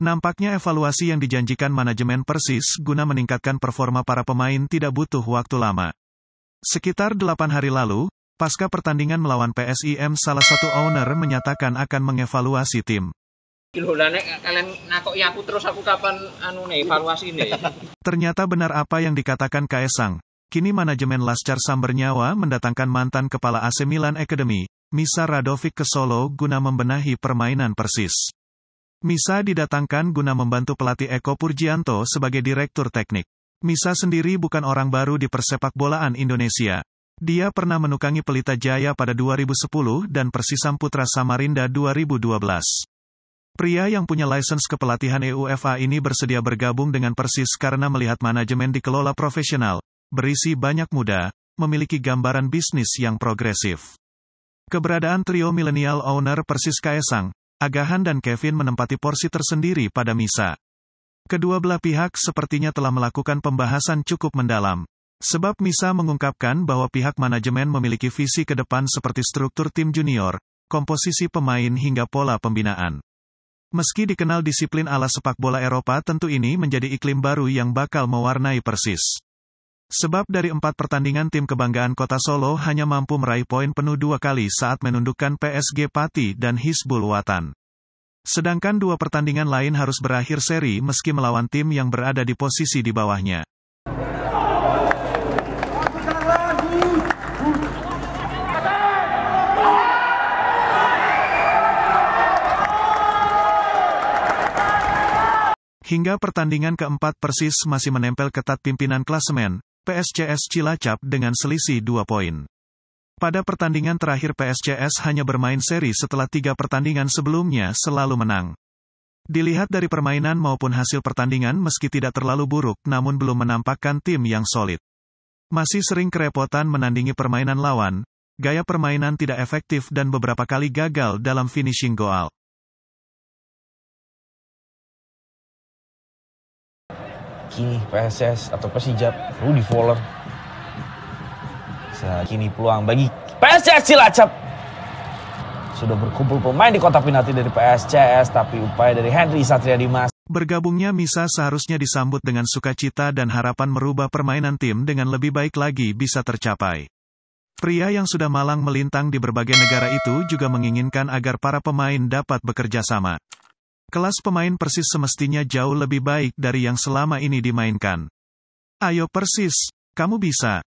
Nampaknya evaluasi yang dijanjikan manajemen Persis guna meningkatkan performa para pemain tidak butuh waktu lama. Sekitar 8 hari lalu, pasca pertandingan melawan PSIM salah satu owner menyatakan akan mengevaluasi tim. Ternyata benar apa yang dikatakan Kaesang. Kini manajemen Lascar Sambernyawa mendatangkan mantan kepala AC Milan Academy, Misa Radovic ke Solo guna membenahi permainan Persis. Misa didatangkan guna membantu pelatih Eko Purjianto sebagai direktur teknik. Misa sendiri bukan orang baru di persepak bolaan Indonesia. Dia pernah menukangi Pelita Jaya pada 2010 dan Persis Putra Samarinda 2012. Pria yang punya lisensi kepelatihan EUFA ini bersedia bergabung dengan Persis karena melihat manajemen dikelola profesional, berisi banyak muda, memiliki gambaran bisnis yang progresif. Keberadaan trio milenial owner Persis Kaesang, Agahan dan Kevin menempati porsi tersendiri pada misa. Kedua belah pihak sepertinya telah melakukan pembahasan cukup mendalam. Sebab Misa mengungkapkan bahwa pihak manajemen memiliki visi ke depan seperti struktur tim junior, komposisi pemain hingga pola pembinaan. Meski dikenal disiplin ala sepak bola Eropa tentu ini menjadi iklim baru yang bakal mewarnai Persis. Sebab dari empat pertandingan tim kebanggaan kota Solo hanya mampu meraih poin penuh dua kali saat menundukkan PSG Pati dan Hizbul Watan. Sedangkan dua pertandingan lain harus berakhir seri meski melawan tim yang berada di posisi di bawahnya. Hingga pertandingan keempat Persis masih menempel ketat pimpinan klasemen, PSCS Cilacap dengan selisih 2 poin. Pada pertandingan terakhir PSCS hanya bermain seri setelah tiga pertandingan sebelumnya selalu menang. Dilihat dari permainan maupun hasil pertandingan meski tidak terlalu buruk namun belum menampakkan tim yang solid. Masih sering kerepotan menandingi permainan lawan, gaya permainan tidak efektif dan beberapa kali gagal dalam finishing goal. kini PSS atau Persijap Rudy Fowler. Saat kini peluang bagi PSS Cilacap. Sudah berkumpul pemain di kotak penalti dari PSCS tapi upaya dari Henry Satria Dimas. Bergabungnya Misa seharusnya disambut dengan sukacita dan harapan merubah permainan tim dengan lebih baik lagi bisa tercapai. Pria yang sudah malang melintang di berbagai negara itu juga menginginkan agar para pemain dapat bekerja sama. Kelas pemain Persis semestinya jauh lebih baik dari yang selama ini dimainkan. Ayo Persis, kamu bisa.